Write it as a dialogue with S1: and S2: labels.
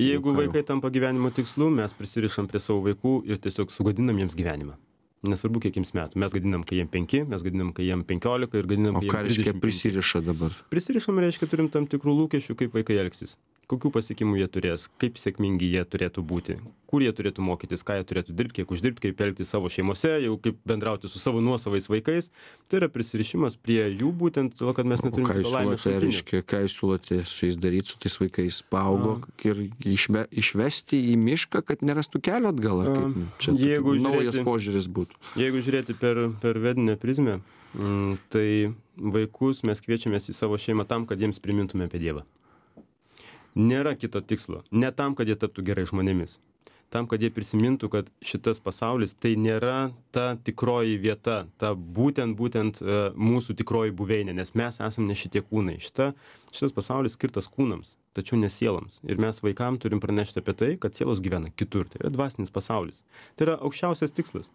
S1: jeigu vaikai tampa gyvenimo tikslu mes prisirišam prie savo vaikų ir tiesiog sugadinam jiems gyvenimą nesvarbu kiek jiems metų mes gadinam kai jiem penki mes gadinam kai jiem penkiolika ir gadinam kai jiem trisdešim prisiriša dabar prisirišam reiškia turim tam tikrų lūkesčių kaip vaikai elgsis kokių pasiekimų jie turės kaip sėkmingi jie turėtų būti kur jie turėtų mokytis ką jie turėtų dirbt kiek uždirbt kaip elgtis savo šeimose jau kaip bendrauti su savo nuosavais vaikais tai yra prisirišimas prie jų būtent todėl kad
S2: mes neturim to laimės šaltinio. Reiškia, ką jūs siūlote su jais daryti, su tais vaikais paaugo A. ir išve, išvesti į mišką, kad nerastų kelio atgal? Ar kaip? Čia jeigu žiūrėti, naujas požiūris būtų.
S1: Jeigu žiūrėti per, per vedinę prizmę, mm, tai vaikus mes kviečiamės į savo šeimą tam, kad jiems primintume apie Dievą nėra kito tikslo ne tam kad jie taptų gerais žmonėmis tam kad jie prisimintų kad šitas pasaulis tai nėra ta tikroji vieta ta būtent būtent e, mūsų tikroji buveinė nes mes esam ne šitie kūnai šita šitas pasaulis skirtas kūnams tačiau ne sieloms ir mes vaikam turim pranešti apie tai kad sielos gyvena kitur tai yra dvasinis pasaulis tai yra aukščiausias tikslas